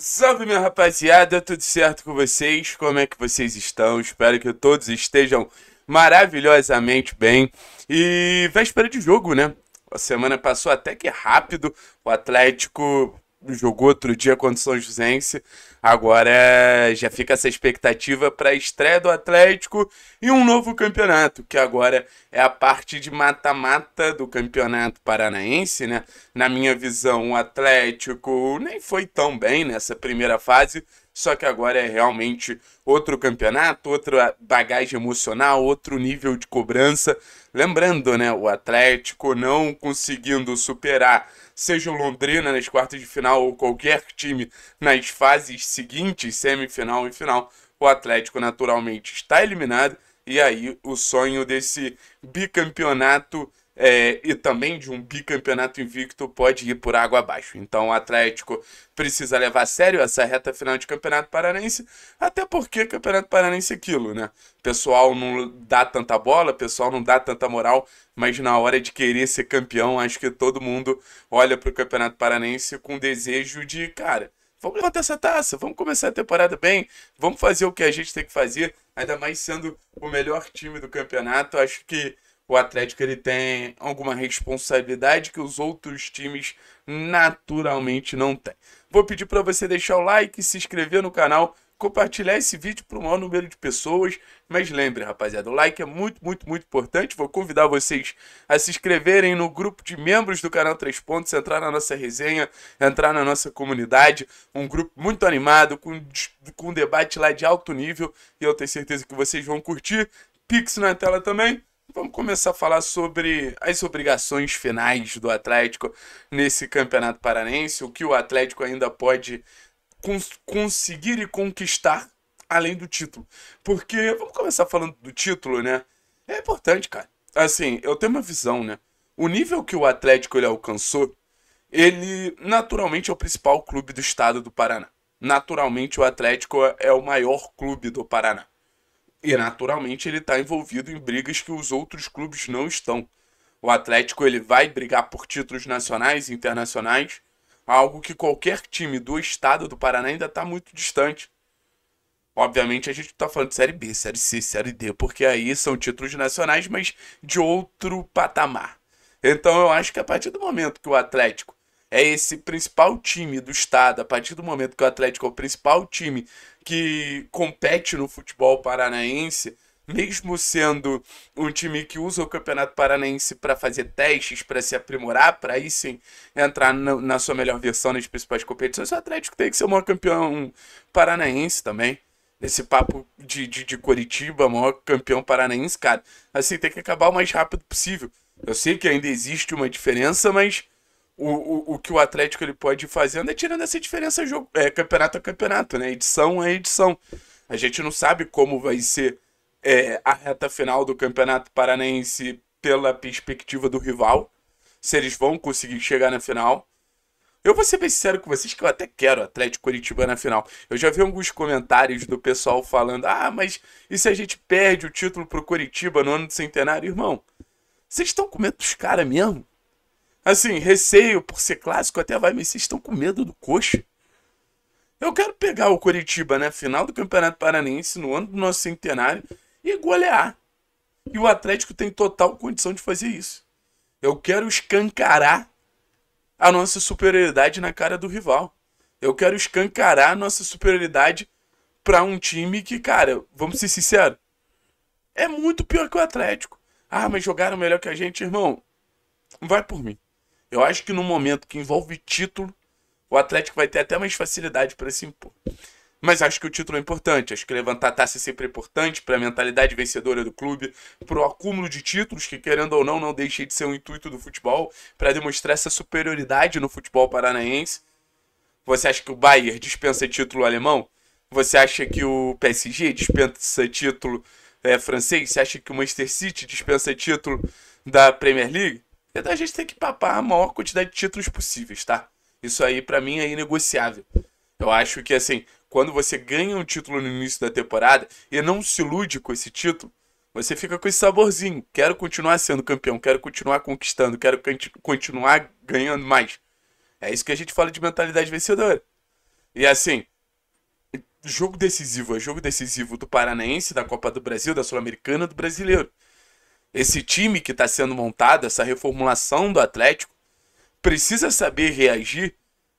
Salve, minha rapaziada, tudo certo com vocês? Como é que vocês estão? Espero que todos estejam maravilhosamente bem. E véspera de jogo, né? A semana passou até que rápido. O Atlético jogou outro dia contra o São Josense. Agora é, já fica essa expectativa para a estreia do Atlético e um novo campeonato, que agora é a parte de mata-mata do campeonato paranaense, né? Na minha visão, o Atlético nem foi tão bem nessa primeira fase, só que agora é realmente outro campeonato, outra bagagem emocional, outro nível de cobrança. Lembrando, né, o Atlético não conseguindo superar, seja o Londrina nas quartas de final ou qualquer time nas fases seguintes, semifinal e final, o Atlético naturalmente está eliminado. E aí o sonho desse bicampeonato é, e também de um bicampeonato invicto pode ir por água abaixo. Então o Atlético precisa levar a sério essa reta final de Campeonato Paranense, até porque Campeonato Paranense é aquilo, né? Pessoal não dá tanta bola, pessoal não dá tanta moral, mas na hora de querer ser campeão, acho que todo mundo olha para o Campeonato Paranense com desejo de, cara, vamos levantar essa taça, vamos começar a temporada bem, vamos fazer o que a gente tem que fazer, ainda mais sendo o melhor time do campeonato. Acho que o Atlético ele tem alguma responsabilidade que os outros times naturalmente não têm. Vou pedir para você deixar o like, se inscrever no canal, compartilhar esse vídeo para o maior número de pessoas. Mas lembre, rapaziada, o like é muito, muito, muito importante. Vou convidar vocês a se inscreverem no grupo de membros do canal Três Pontos, entrar na nossa resenha, entrar na nossa comunidade. Um grupo muito animado, com, com um debate lá de alto nível. E eu tenho certeza que vocês vão curtir. Pix na tela também Vamos começar a falar sobre as obrigações finais do Atlético nesse Campeonato Paranense, o que o Atlético ainda pode cons conseguir e conquistar além do título. Porque, vamos começar falando do título, né? É importante, cara. Assim, eu tenho uma visão, né? O nível que o Atlético ele alcançou, ele naturalmente é o principal clube do estado do Paraná. Naturalmente, o Atlético é o maior clube do Paraná. E naturalmente ele está envolvido em brigas que os outros clubes não estão. O Atlético ele vai brigar por títulos nacionais e internacionais, algo que qualquer time do estado do Paraná ainda está muito distante. Obviamente a gente está falando de Série B, Série C, Série D, porque aí são títulos nacionais, mas de outro patamar. Então eu acho que a partir do momento que o Atlético é esse principal time do estado. A partir do momento que o Atlético é o principal time que compete no futebol paranaense, mesmo sendo um time que usa o Campeonato Paranaense para fazer testes, para se aprimorar, para aí sim entrar na, na, sua melhor versão nas principais competições, o Atlético tem que ser o maior campeão paranaense também. Nesse papo de, de, de Curitiba, maior campeão paranaense, cara, assim tem que acabar o mais rápido possível. Eu sei que ainda existe uma diferença, mas o, o, o que o Atlético ele pode ir fazendo é tirando essa diferença jogo, é, campeonato a campeonato, né? Edição a edição. A gente não sabe como vai ser é, a reta final do Campeonato Paranaense pela perspectiva do rival. Se eles vão conseguir chegar na final. Eu vou ser bem sincero com vocês que eu até quero Atlético Curitiba na final. Eu já vi alguns comentários do pessoal falando: ah, mas e se a gente perde o título pro Curitiba no ano do centenário? Irmão, vocês estão com medo dos caras mesmo? Assim, receio por ser clássico, até vai, mas vocês estão com medo do coxa. Eu quero pegar o Curitiba, né? Final do Campeonato Paranense, no ano do nosso centenário, e golear. E o Atlético tem total condição de fazer isso. Eu quero escancarar a nossa superioridade na cara do rival. Eu quero escancarar a nossa superioridade para um time que, cara, vamos ser sinceros, é muito pior que o Atlético. Ah, mas jogaram melhor que a gente, irmão. Vai por mim. Eu acho que no momento que envolve título, o Atlético vai ter até mais facilidade para se impor. Mas acho que o título é importante. Acho que levantar a taça é sempre importante para a mentalidade vencedora do clube, para o acúmulo de títulos, que querendo ou não, não deixe de ser um intuito do futebol, para demonstrar essa superioridade no futebol paranaense. Você acha que o Bayern dispensa título alemão? Você acha que o PSG dispensa título é, francês? Você acha que o Manchester City dispensa título da Premier League? Então a gente tem que papar a maior quantidade de títulos possíveis, tá? Isso aí, para mim, é inegociável. Eu acho que, assim, quando você ganha um título no início da temporada e não se ilude com esse título, você fica com esse saborzinho. Quero continuar sendo campeão, quero continuar conquistando, quero continuar ganhando mais. É isso que a gente fala de mentalidade vencedora. E assim, jogo decisivo é jogo decisivo do Paranaense, da Copa do Brasil, da Sul-Americana, do Brasileiro. Esse time que está sendo montado, essa reformulação do Atlético, precisa saber reagir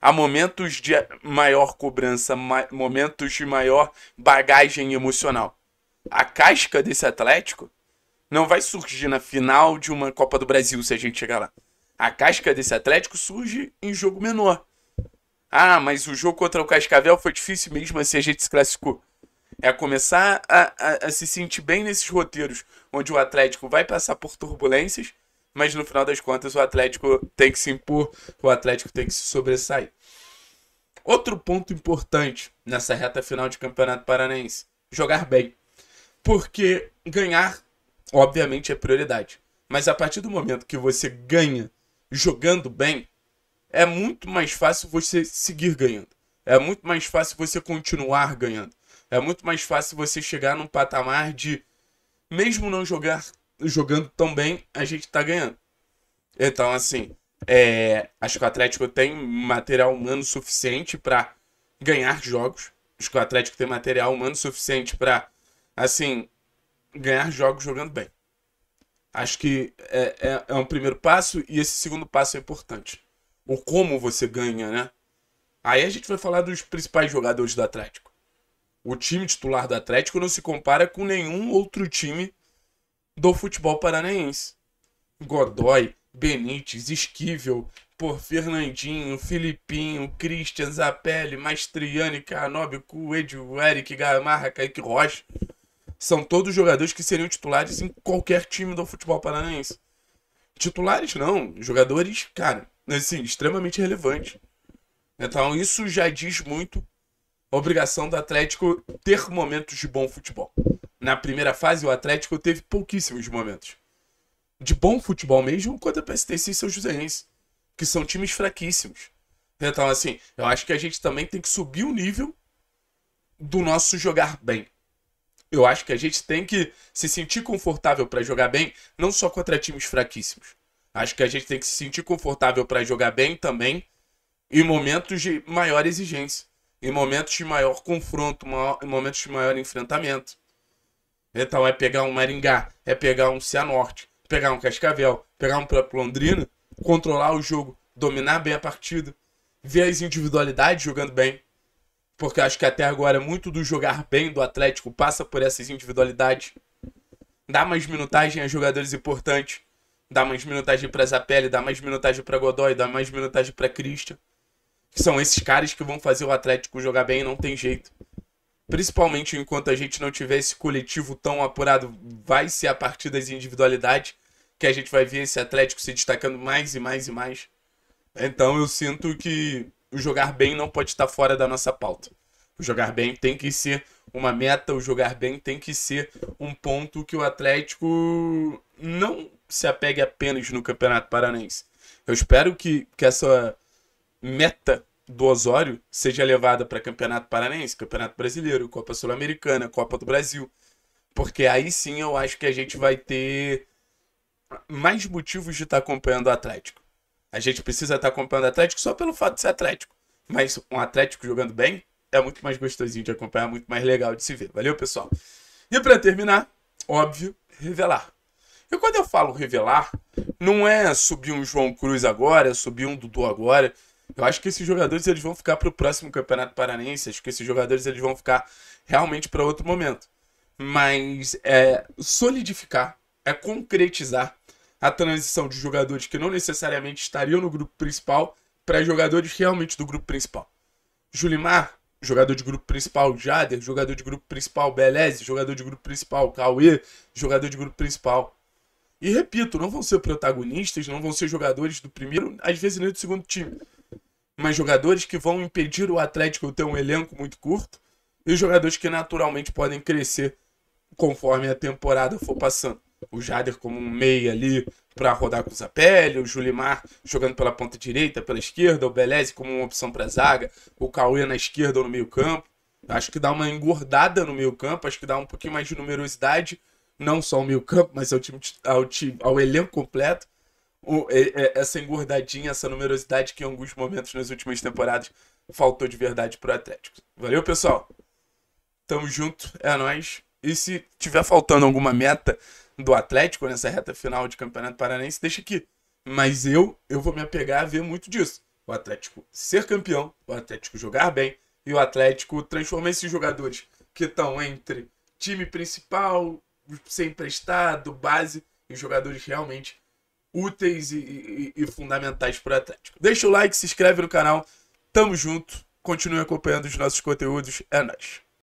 a momentos de maior cobrança, momentos de maior bagagem emocional. A casca desse Atlético não vai surgir na final de uma Copa do Brasil se a gente chegar lá. A casca desse Atlético surge em jogo menor. Ah, mas o jogo contra o Cascavel foi difícil mesmo assim a gente se classificou. É começar a, a, a, se sentir bem nesses roteiros onde o Atlético vai passar por turbulências, mas no final das contas o Atlético tem que se impor, o Atlético tem que se sobressair. Outro ponto importante nessa reta final de Campeonato Paranaense: jogar bem. Porque ganhar, obviamente, é prioridade. Mas a partir do momento que você ganha jogando bem, é muito mais fácil você seguir ganhando. É muito mais fácil você continuar ganhando. É muito mais fácil você chegar num patamar de, mesmo não jogar jogando tão bem, a gente tá ganhando. Então, assim, é, acho que o Atlético tem material humano suficiente para ganhar jogos. Acho que o Atlético tem material humano suficiente para, assim, ganhar jogos jogando bem. Acho que é, é, é um primeiro passo e esse segundo passo é importante. O como você ganha, né? Aí a gente vai falar dos principais jogadores do Atlético. O time titular do Atlético não se compara com nenhum outro time do futebol paranaense. Godoy, Benítez, Esquivel, por Fernandinho, Filipinho, Christian, Zapelli, Mastriani, Carnóbio, Coelho, Eric, Gamarra, Kaique Rocha. São todos jogadores que seriam titulares em qualquer time do futebol paranaense. Titulares não, jogadores, cara, assim, extremamente relevantes. Então isso já diz muito obrigação do Atlético ter momentos de bom futebol. Na primeira fase, o Atlético teve pouquíssimos momentos. De bom futebol mesmo contra a PSTC e São Joséense, que são times fraquíssimos. Então, assim, eu acho que a gente também tem que subir o nível do nosso jogar bem. Eu acho que a gente tem que se sentir confortável para jogar bem, não só contra times fraquíssimos. Acho que a gente tem que se sentir confortável para jogar bem também em momentos de maior exigência em momentos de maior confronto, maior, em momentos de maior enfrentamento. Então é pegar um Maringá, é pegar um Cianorte, pegar um Cascavel, pegar um próprio Londrina, controlar o jogo, dominar bem a partida, ver as individualidades jogando bem. Porque acho que até agora é muito do jogar bem do Atlético passa por essas individualidades. Dá mais minutagem a jogadores importantes. Dá mais minutagem para Zapelli, dá mais minutagem para Godoy, dá mais minutagem para Christian que são esses caras que vão fazer o Atlético jogar bem e não tem jeito. Principalmente enquanto a gente não tiver esse coletivo tão apurado, vai ser a partir das individualidades que a gente vai ver esse Atlético se destacando mais e mais e mais. Então eu sinto que o jogar bem não pode estar fora da nossa pauta. O jogar bem tem que ser uma meta, o jogar bem tem que ser um ponto que o Atlético não se apegue apenas no Campeonato Paranaense. Eu espero que, que essa meta do Osório seja levada para Campeonato Paranense, Campeonato Brasileiro, Copa Sul-Americana, Copa do Brasil. Porque aí sim eu acho que a gente vai ter mais motivos de estar tá acompanhando o Atlético. A gente precisa estar tá acompanhando o Atlético só pelo fato de ser Atlético. Mas um Atlético jogando bem é muito mais gostosinho de acompanhar, muito mais legal de se ver. Valeu, pessoal? E para terminar, óbvio, revelar. E quando eu falo revelar, não é subir um João Cruz agora, subir um Dudu agora eu acho que esses jogadores eles vão ficar para o próximo Campeonato Paranense. Acho que esses jogadores eles vão ficar realmente para outro momento. Mas é solidificar, é concretizar a transição de jogadores que não necessariamente estariam no grupo principal para jogadores realmente do grupo principal. Julimar, jogador de grupo principal, Jader, jogador de grupo principal, Beleze, jogador de grupo principal, Cauê, jogador de grupo principal. E repito, não vão ser protagonistas, não vão ser jogadores do primeiro, às vezes nem do segundo time mas jogadores que vão impedir o Atlético ter um elenco muito curto e jogadores que naturalmente podem crescer conforme a temporada for passando. O Jader como um meia ali para rodar com o Zapelli, o Julimar jogando pela ponta direita, pela esquerda, o Beleze como uma opção para zaga, o Cauê na esquerda ou no meio campo. Acho que dá uma engordada no meio campo, acho que dá um pouquinho mais de numerosidade, não só ao meio campo, mas ao, time, ao, time, ao elenco completo o, é, é, essa engordadinha, essa numerosidade que em alguns momentos nas últimas temporadas faltou de verdade pro Atlético. Valeu, pessoal? Tamo junto, é nós. E se tiver faltando alguma meta do Atlético nessa reta final de Campeonato paranaense, deixa aqui. Mas eu, eu vou me apegar a ver muito disso. O Atlético ser campeão, o Atlético jogar bem e o Atlético transformar esses jogadores que estão entre time principal, ser emprestado, base e jogadores realmente úteis e, e, e fundamentais para o Atlético. Deixa o like, se inscreve no canal. Tamo junto. Continue acompanhando os nossos conteúdos. É nóis.